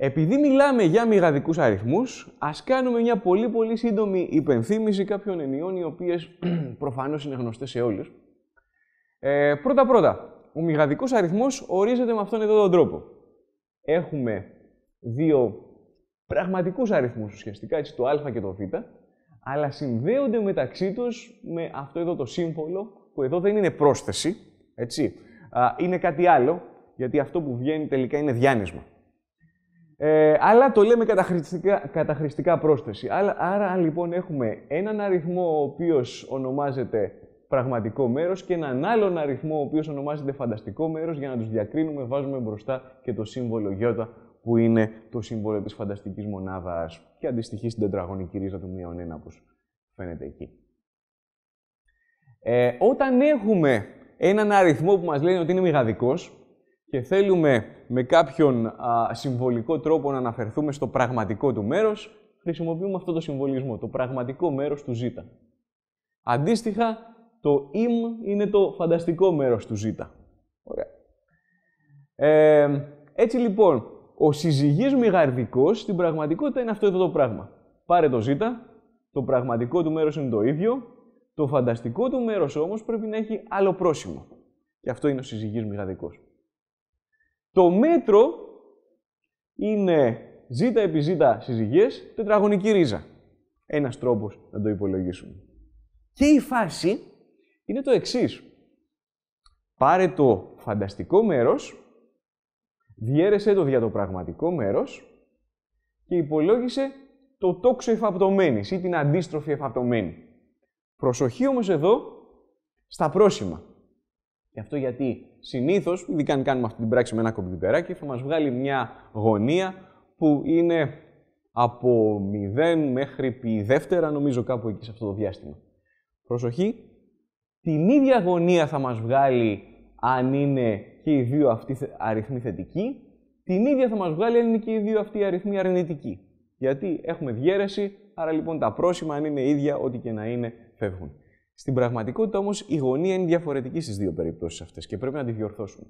Επειδή μιλάμε για μηγαδικούς αριθμούς, ας κάνουμε μια πολύ πολύ σύντομη υπενθύμηση κάποιων ενιών οι οποίες προφανώς είναι γνωστές σε όλους. Ε, πρώτα πρώτα, ο μηγαδικός αριθμός ορίζεται με αυτόν εδώ τον τρόπο. Έχουμε δύο πραγματικούς αριθμούς, ουσιαστικά, έτσι το α και το β, αλλά συνδέονται μεταξύ τους με αυτό εδώ το σύμβολο, που εδώ δεν είναι πρόσθεση, έτσι. Είναι κάτι άλλο, γιατί αυτό που βγαίνει τελικά είναι διάνυσμα. Ε, αλλά το λέμε καταχρηστικά, καταχρηστικά πρόσθεση. Άρα, άρα, λοιπόν, έχουμε έναν αριθμό ο οποίος ονομάζεται πραγματικό μέρος και έναν άλλον αριθμό ο οποίος ονομάζεται φανταστικό μέρος. Για να τους διακρίνουμε βάζουμε μπροστά και το σύμβολο γιώτα που είναι το σύμβολο της φανταστικής μονάδας και αντιστοιχεί στην τετραγωνική ρίζα του μείον όπως φαίνεται εκεί. Ε, όταν έχουμε έναν αριθμό που μας λένε ότι είναι μηγαδικός, και θέλουμε με κάποιον συμβολικό τρόπο να αναφερθούμε στο πραγματικό του μέρος, χρησιμοποιούμε αυτό το συμβολισμό, το πραγματικό μέρος του ζ. Αντίστοιχα, το «im» είναι το φανταστικό μέρος του ζ. Ε, έτσι λοιπόν, ο συζυγής μηγαρδικός στην πραγματικότητα είναι αυτό εδώ το πράγμα. Πάρε το ζ, το πραγματικό του μέρος είναι το ίδιο, το φανταστικό του μέρος όμως πρέπει να έχει άλλο πρόσημο. Και αυτό είναι ο συζυγής μηγαρδικός. Το μέτρο είναι ζ' επί ζ' συζυγίες, τετραγωνική ρίζα. Ένας τρόπος να το υπολογίσουμε. Και η φάση είναι το εξής. Πάρε το φανταστικό μέρος, διέρεσέ το για το πραγματικό μέρος και υπολόγισε το τόξο εφαπτωμένης ή την αντίστροφη εφαπτωμένη. Προσοχή όμως εδώ στα πρόσημα. Και αυτό γιατί συνήθως, ειδικά αν κάνουμε αυτή την πράξη με ένα κομπιουτεράκι, θα μας βγάλει μια γωνία που είναι από 0 μέχρι πι δεύτερα, νομίζω κάπου εκεί σε αυτό το διάστημα. Προσοχή, την ίδια γωνία θα μας βγάλει αν είναι και οι δύο αυτοί αριθμοί θετικοί, την ίδια θα μας βγάλει αν είναι και οι δύο αυτοί αριθμοί αρνητικοί. Γιατί έχουμε διέρεση, άρα λοιπόν τα πρόσημα αν είναι ίδια, ό,τι και να είναι, φεύγουν. Στην πραγματικότητα όμως η γωνία είναι διαφορετική στις δύο περιπτώσεις αυτές και πρέπει να τη διορθώσουμε.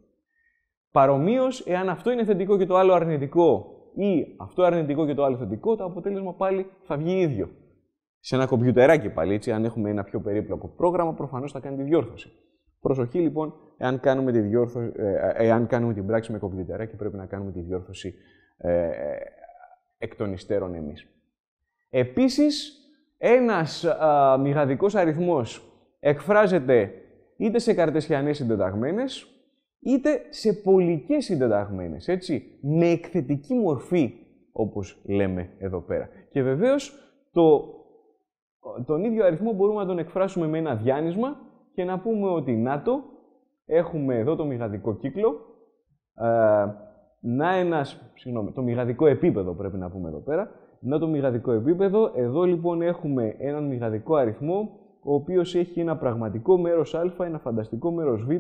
Παρομοίως, εάν αυτό είναι θετικό και το άλλο αρνητικό, ή αυτό αρνητικό και το άλλο θετικό, το αποτέλεσμα πάλι θα βγει ίδιο. Σε ένα κομπιουτεράκι πάλι, έτσι, αν έχουμε ένα πιο περίπλοκο πρόγραμμα, προφανώς θα κάνει τη διόρθωση. Προσοχή λοιπόν, εάν κάνουμε, τη ε, ε, εάν κάνουμε την πράξη με κομπιουτεράκι, πρέπει να κάνουμε τη διόρθωση ε, ε εκ των υστέρων εμείς. Επίσης. Ένας α, μηγαδικός αριθμός εκφράζεται είτε σε καρτεσιανές συντεταγμένες, είτε σε πολικές συντεταγμένες, έτσι, με εκθετική μορφή, όπως λέμε εδώ πέρα. Και βεβαίως, το, τον ίδιο αριθμό μπορούμε να τον εκφράσουμε με ένα διάνυσμα και να πούμε ότι, να το, έχουμε εδώ το μηγαδικό κύκλο, α, να ένας, συγγνώμη, το μηγαδικό επίπεδο πρέπει να πούμε εδώ πέρα, να το μηγαδικό επίπεδο. Εδώ λοιπόν έχουμε έναν μηγαδικό αριθμό, ο οποίος έχει ένα πραγματικό μέρος α, ένα φανταστικό μέρος β.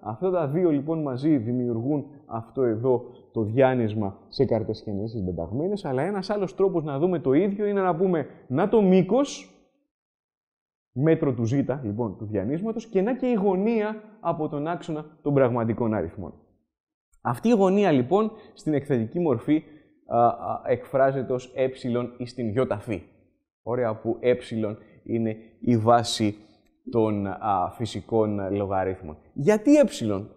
Αυτά τα δύο λοιπόν μαζί δημιουργούν αυτό εδώ το διάνυσμα σε κάρτες χενές συμπενταγμένες, αλλά ένας άλλος τρόπος να δούμε το ίδιο είναι να πούμε να το μήκος, μέτρο του ζ, λοιπόν, του διανύσματος, και να και η γωνία από τον άξονα των πραγματικών αριθμών. Αυτή η γωνία, λοιπόν, στην εκθετική μορφή εκφράζεται ως ε ή στην γιοταφή. Ωραία, που ε είναι η βάση των α, φυσικών λογαριθμών. Γιατί ε,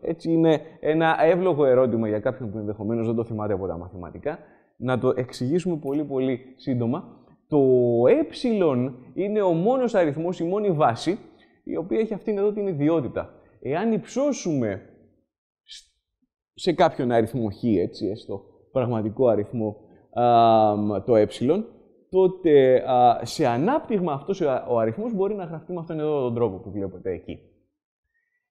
έτσι είναι ένα εύλογο ερώτημα για κάποιον που ενδεχομένως δεν το θυμάται από τα μαθηματικά, να το εξηγήσουμε πολύ πολύ σύντομα. Το ε είναι ο μόνος αριθμός, η μόνη βάση, η οποία έχει αυτήν εδώ την ιδιότητα. Εάν υψώσουμε σε κάποιον αριθμό χ, έτσι, έστω, πραγματικό αριθμό το ε, τότε σε ανάπτυγμα αυτός ο αριθμός μπορεί να γραφτεί με αυτόν εδώ τον τρόπο που βλέπετε εκεί.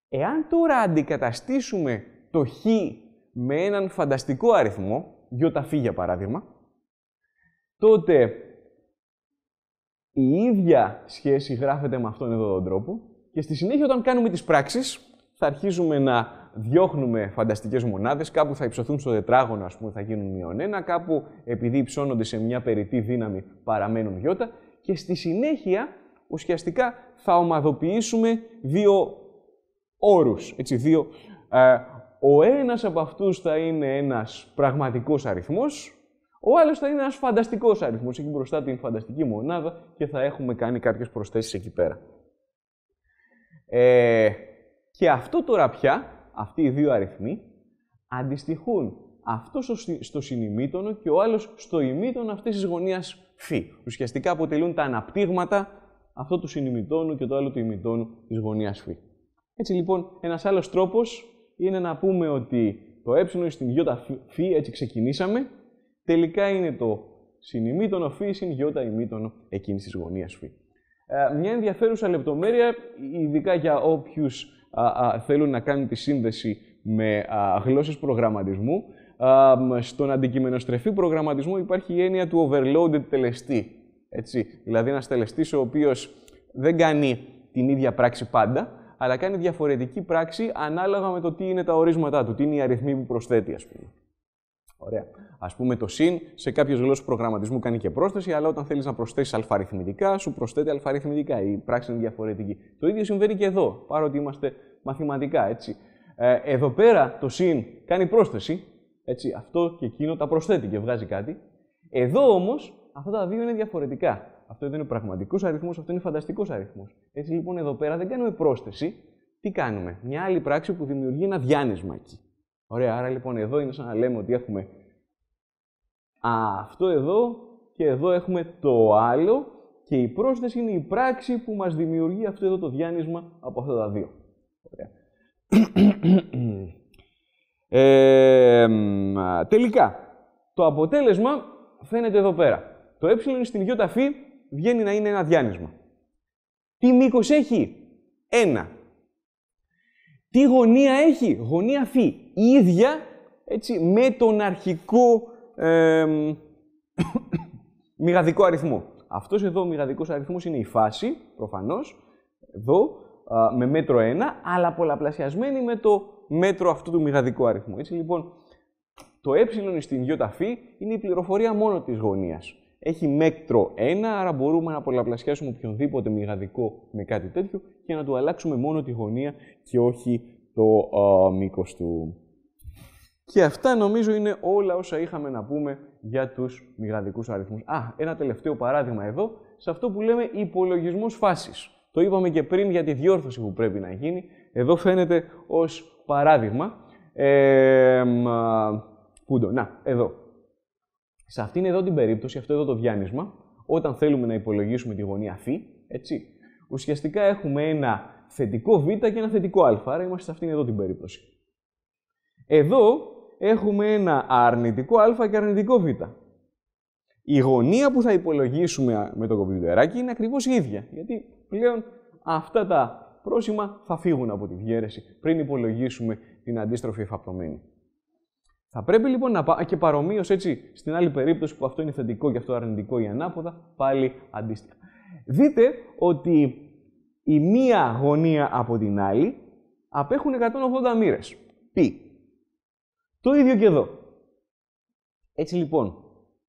Εάν τώρα αντικαταστήσουμε το χ με έναν φανταστικό αριθμό, φ για παράδειγμα, τότε η ίδια σχέση γράφεται με αυτόν εδώ τον τρόπο και στη συνέχεια όταν κάνουμε τις πράξεις θα αρχίζουμε να διώχνουμε φανταστικές μονάδες. Κάπου θα υψωθούν στο τετράγωνο, ας πούμε, θα γίνουν μείον Κάπου επειδή υψώνονται σε μια περιττή δύναμη, παραμένουν γιώτα. Και στη συνέχεια, ουσιαστικά, θα ομαδοποιήσουμε δύο όρους. Έτσι, δύο. Ε, ο ένας από αυτούς θα είναι ένας πραγματικός αριθμός, ο άλλος θα είναι ένας φανταστικός αριθμός Εκεί μπροστά την φανταστική μονάδα και θα έχουμε κάνει κάποιες προσθέσεις εκεί πέρα. Ε, και αυτό τώρα πια αυτοί οι δύο αριθμοί αντιστοιχούν αυτός στο συνημίτονο και ο άλλος στο ημίτονο αυτής της γωνίας φ. Ουσιαστικά αποτελούν τα αναπτύγματα αυτό του συνημιτόνου και το άλλο του ημιτόνου της γωνίας φ. Έτσι λοιπόν, ένας άλλος τρόπος είναι να πούμε ότι το ε στην γιώτα φ, έτσι ξεκινήσαμε, τελικά είναι το συνημίτονο φ συν γιώτα ημίτονο εκείνης της γωνίας φ. Ε, μια ενδιαφέρουσα λεπτομέρεια, ειδικά για όποιους θέλουν να κάνουν τη σύνδεση με γλώσσες προγραμματισμού. Στον αντικειμενοστρεφή προγραμματισμό υπάρχει η έννοια του overloaded τελεστή. Έτσι. Δηλαδή ένας τελεστής ο οποίος δεν κάνει την ίδια πράξη πάντα, αλλά κάνει διαφορετική πράξη ανάλογα με το τι είναι τα ορίσματά του, τι είναι η αριθμή που προσθέτει, ας πούμε. Ωραία. Ας πούμε το συν σε κάποιες γλώσσες προγραμματισμού κάνει και πρόσθεση, αλλά όταν θέλεις να προσθέσεις αλφαριθμητικά, σου προσθέτει αλφαριθμητικά. Η πράξη είναι διαφορετική. Το ίδιο συμβαίνει και εδώ, παρότι είμαστε μαθηματικά. Έτσι. Ε, εδώ πέρα το συν κάνει πρόσθεση. Έτσι, αυτό και εκείνο τα προσθέτει και βγάζει κάτι. Εδώ όμως αυτά τα δύο είναι διαφορετικά. Αυτό εδώ είναι πραγματικός αριθμός, αυτό είναι φανταστικός αριθμός. Έτσι λοιπόν εδώ πέρα δεν κάνουμε πρόσθεση. Τι κάνουμε, μια άλλη πράξη που δημιουργεί ένα διάνυσμα εκεί. Ωραία, άρα λοιπόν εδώ είναι σαν να λέμε ότι έχουμε αυτό εδώ και εδώ έχουμε το άλλο και η πρόσθεση είναι η πράξη που μας δημιουργεί αυτό εδώ το διάνυσμα από αυτά τα δύο. Ωραία. Ε, τελικά, το αποτέλεσμα φαίνεται εδώ πέρα. Το ε στην γιώτα φ βγαίνει να είναι ένα διάνυσμα. Τι μήκος έχει? Ένα. Τι γωνία έχει, γωνία φ, η ίδια έτσι, με τον αρχικό ε, μηγαδικό αριθμό. Αυτός εδώ ο μηγαδικός αριθμός είναι η φάση, προφανώς, εδώ, με μέτρο 1, αλλά πολλαπλασιασμένη με το μέτρο αυτού του μηγαδικού αριθμού. Έτσι λοιπόν, το ε στην γιώτα φ είναι η πληροφορία μόνο της γωνίας έχει μέκτρο 1, άρα μπορούμε να πολλαπλασιάσουμε οποιονδήποτε μηγαδικό με κάτι τέτοιο και να του αλλάξουμε μόνο τη γωνία και όχι το uh, μήκος του. Και αυτά νομίζω είναι όλα όσα είχαμε να πούμε για τους μηγαδικούς αριθμούς. Α, ένα τελευταίο παράδειγμα εδώ, σε αυτό που λέμε υπολογισμός φάσης. Το είπαμε και πριν για τη διόρθωση που πρέπει να γίνει. Εδώ φαίνεται ως παράδειγμα. Ε, να, εδώ. Σε αυτήν εδώ την περίπτωση, αυτό εδώ το διάνυσμα, όταν θέλουμε να υπολογίσουμε τη γωνία φ, έτσι, ουσιαστικά έχουμε ένα θετικό β και ένα θετικό α, άρα είμαστε σε αυτήν εδώ την περίπτωση. Εδώ έχουμε ένα αρνητικό α και αρνητικό β. Η γωνία που θα υπολογίσουμε με το κομπιουτεράκι είναι ακριβώς η ίδια, γιατί πλέον αυτά τα πρόσημα θα φύγουν από τη διαίρεση πριν υπολογίσουμε την αντίστροφη εφαπτωμένη. Θα πρέπει λοιπόν να πάει και παρομοίως έτσι στην άλλη περίπτωση που αυτό είναι θετικό και αυτό αρνητικό ή ανάποδα, πάλι αντίστοιχα. Δείτε ότι η μία γωνία από την άλλη απέχουν 180 μοίρες. Π. Το ίδιο και εδώ. Έτσι λοιπόν,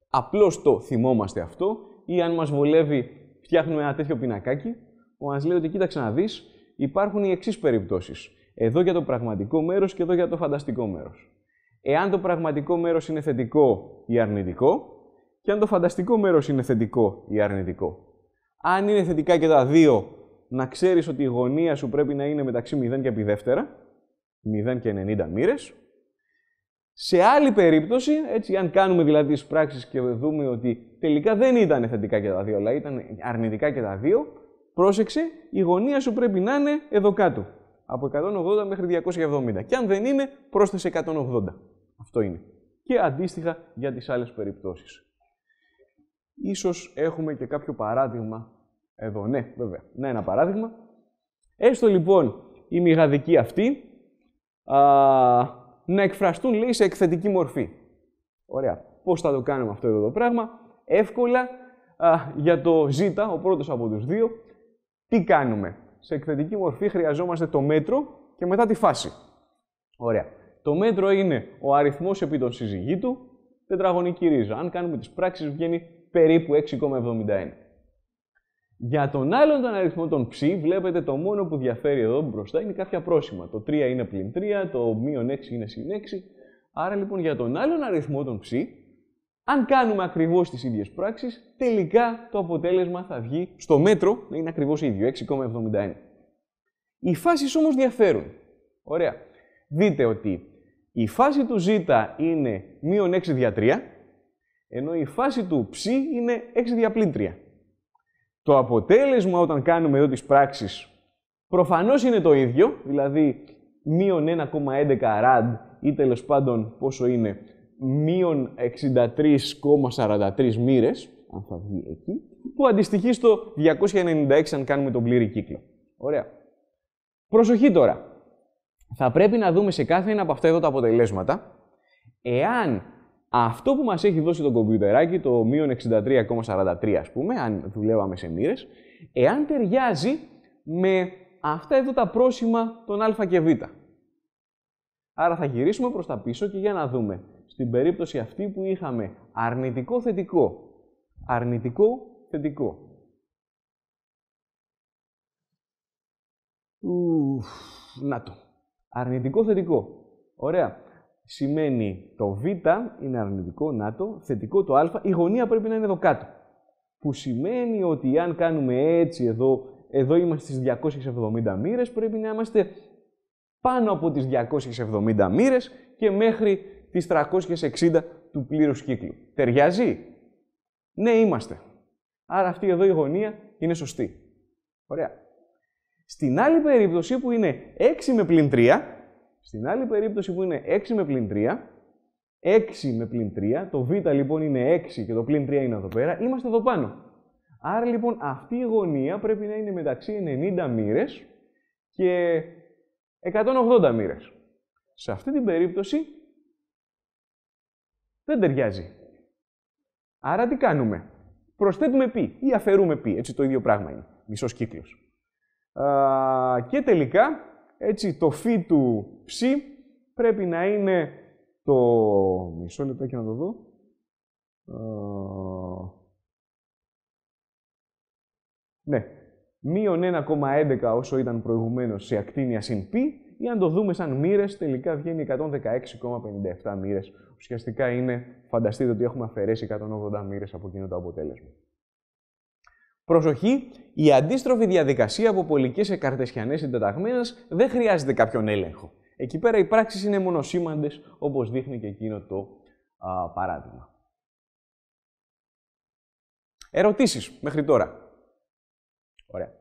απλώς το θυμόμαστε αυτό ή αν μας βολεύει φτιάχνουμε ένα τέτοιο πινακάκι που μας λέει ότι κοίταξε να δεις, υπάρχουν οι εξής περιπτώσεις. Εδώ για το πραγματικό μέρος και εδώ για το φανταστικό μέρος εάν το πραγματικό μέρος είναι θετικό ή αρνητικό και αν το φανταστικό μέρος είναι θετικό ή αρνητικό. Αν είναι θετικά και τα δύο, να ξέρεις ότι η γωνία σου πρέπει να είναι μεταξύ 0 και π' δεύτερα, 0 και 90 μοίρες. Σε άλλη περίπτωση, έτσι, αν κάνουμε δηλαδή τις πράξεις και δούμε ότι τελικά δεν ήταν θετικά και τα δύο, αλλά ήταν αρνητικά και τα δύο, πρόσεξε, η γωνία σου πρέπει να είναι εδώ κάτω, από 180 μέχρι 270. Και αν δεν είναι, πρόσθεσε 180. Αυτό είναι. Και αντίστοιχα για τις άλλες περιπτώσεις. Ίσως έχουμε και κάποιο παράδειγμα εδώ. Ναι, βέβαια. Ναι, ένα παράδειγμα. Έστω λοιπόν η μηγαδική αυτή α, να εκφραστούν, λέει, σε εκθετική μορφή. Ωραία. Πώς θα το κάνουμε αυτό εδώ το πράγμα. Εύκολα για το ζ, ο πρώτος από τους δύο. Τι κάνουμε. Σε εκθετική μορφή χρειαζόμαστε το μέτρο και μετά τη φάση. Ωραία. Το μέτρο είναι ο αριθμός επί των του, τετραγωνική ρίζα. Αν κάνουμε τις πράξεις βγαίνει περίπου 6,71. Για τον άλλον τον αριθμό των ψ, βλέπετε το μόνο που διαφέρει εδώ μπροστά είναι κάποια πρόσημα. Το 3 είναι πλην 3, το μείον 6 είναι συν 6. Άρα λοιπόν για τον άλλον αριθμό των ψ, αν κάνουμε ακριβώς τις ίδιες πράξεις, τελικά το αποτέλεσμα θα βγει στο μέτρο να είναι ακριβώς ίδιο, 6,71. Οι φάσεις όμως διαφέρουν. Ωραία. Δείτε ότι η φάση του ζ είναι μείον 6 δια 3, ενώ η φάση του ψ είναι 6 δια πλήν 3. Το αποτέλεσμα όταν κάνουμε εδώ τις πράξεις προφανώς είναι το ίδιο, δηλαδή μείον 1,11 rad ή τέλος πάντων πόσο είναι, μείον 63,43 μοίρες, αν θα βγει εκεί, που αντιστοιχεί στο 296 αν κάνουμε τον πλήρη κύκλο. Ωραία. Προσοχή τώρα θα πρέπει να δούμε σε κάθε ένα από αυτά εδώ τα αποτελέσματα, εάν αυτό που μας έχει δώσει το κομπιουτεράκι, το μείον 63,43 ας πούμε, αν δουλεύαμε σε μοίρες, εάν ταιριάζει με αυτά εδώ τα πρόσημα των α και β. Άρα θα γυρίσουμε προς τα πίσω και για να δούμε. Στην περίπτωση αυτή που είχαμε αρνητικό θετικό, αρνητικό θετικό. να το. Αρνητικό θετικό. Ωραία. Σημαίνει το β είναι αρνητικό, να το, θετικό το α, η γωνία πρέπει να είναι εδώ κάτω. Που σημαίνει ότι αν κάνουμε έτσι εδώ, εδώ είμαστε στις 270 μοίρες, πρέπει να είμαστε πάνω από τις 270 μοίρες και μέχρι τις 360 του πλήρους κύκλου. Ταιριάζει? Ναι, είμαστε. Άρα αυτή εδώ η γωνία είναι σωστή. Ωραία. Στην άλλη περίπτωση που είναι 6 με πλην 3, στην άλλη περίπτωση που είναι 6 με πλην 3, 6 με πλην το β λοιπόν είναι 6 και το πλην 3 είναι εδώ πέρα, είμαστε εδώ πάνω. Άρα λοιπόν αυτή η γωνία πρέπει να είναι μεταξύ 90 μοίρες και 180 μοίρες. Σε αυτή την περίπτωση δεν ταιριάζει. Άρα τι κάνουμε. Προσθέτουμε π ή αφαιρούμε π, έτσι το ίδιο πράγμα είναι, μισός κύκλος και τελικά, έτσι, το φ του ψ πρέπει να είναι το... Μισό λεπτό και να το δω. Ναι, μείον 1,11 όσο ήταν προηγουμένως σε ακτίνια συν π, ή αν το δούμε σαν μοίρες, τελικά βγαίνει 116,57 μοίρες. Ουσιαστικά είναι, φανταστείτε ότι έχουμε αφαιρέσει 180 μοίρες από εκείνο το αποτέλεσμα. Προσοχή, η αντίστροφη διαδικασία από πολικέ σε καρτεσιανέ συντεταγμένες δεν χρειάζεται κάποιον έλεγχο. Εκεί πέρα οι πράξεις είναι μονοσήμαντες, όπως δείχνει και εκείνο το παράδειγμα. Ερωτήσεις μέχρι τώρα. Ωραία.